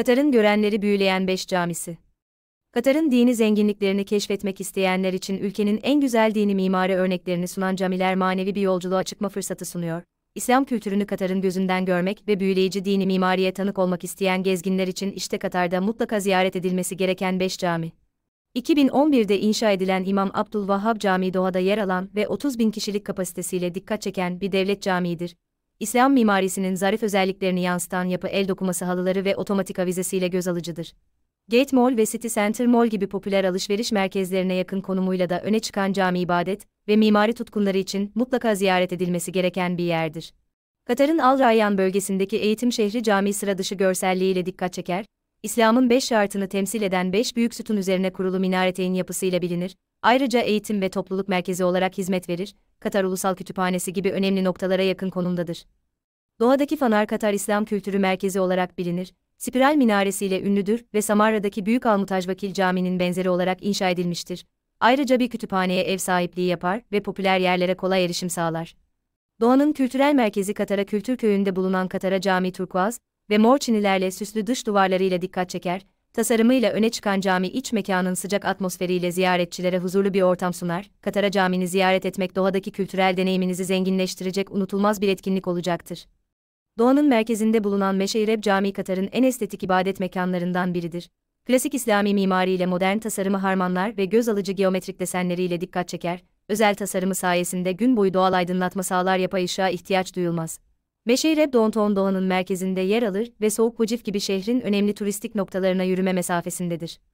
Katar'ın görenleri büyüleyen beş camisi. Katar'ın dini zenginliklerini keşfetmek isteyenler için ülkenin en güzel dini mimari örneklerini sunan camiler manevi bir yolculuğa çıkma fırsatı sunuyor. İslam kültürünü Katar'ın gözünden görmek ve büyüleyici dini mimariye tanık olmak isteyen gezginler için işte Katar'da mutlaka ziyaret edilmesi gereken 5 cami. 2011'de inşa edilen İmam Abdülvahhab Camii Doha'da yer alan ve 30 bin kişilik kapasitesiyle dikkat çeken bir devlet camiidir. İslam mimarisinin zarif özelliklerini yansıtan yapı el dokuması halıları ve otomatik avizesiyle göz alıcıdır. Gate Mall ve City Center Mall gibi popüler alışveriş merkezlerine yakın konumuyla da öne çıkan cami ibadet ve mimari tutkunları için mutlaka ziyaret edilmesi gereken bir yerdir. Katar'ın Al Rayyan bölgesindeki eğitim şehri cami sıra dışı görselliğiyle dikkat çeker, İslam'ın beş şartını temsil eden beş büyük sütun üzerine kurulu minareteyin yapısıyla bilinir, ayrıca eğitim ve topluluk merkezi olarak hizmet verir, Katar Ulusal Kütüphanesi gibi önemli noktalara yakın konumdadır doğadaki Fanar Katar İslam Kültürü Merkezi olarak bilinir, spiral minaresiyle ünlüdür ve Samarra'daki Büyük Almutaj Vakil Camii'nin benzeri olarak inşa edilmiştir. Ayrıca bir kütüphaneye ev sahipliği yapar ve popüler yerlere kolay erişim sağlar. Doğanın kültürel merkezi Katara Kültür Köyü'nde bulunan Katara Cami turkuaz ve mor çinilerle süslü dış duvarlarıyla dikkat çeker, tasarımıyla öne çıkan cami iç mekanın sıcak atmosferiyle ziyaretçilere huzurlu bir ortam sunar, Katara Camii'ni ziyaret etmek doğadaki kültürel deneyiminizi zenginleştirecek unutulmaz bir etkinlik olacaktır doğanın merkezinde bulunan Meşeyreb Camii Katar'ın en estetik ibadet mekanlarından biridir. Klasik İslami mimariyle modern tasarımı harmanlar ve göz alıcı geometrik desenleriyle dikkat çeker, özel tasarımı sayesinde gün boyu doğal aydınlatma sağlar yapay ışığa ihtiyaç duyulmaz. Meşeyreb Don'ton doğanın merkezinde yer alır ve Soğuk Bucif gibi şehrin önemli turistik noktalarına yürüme mesafesindedir.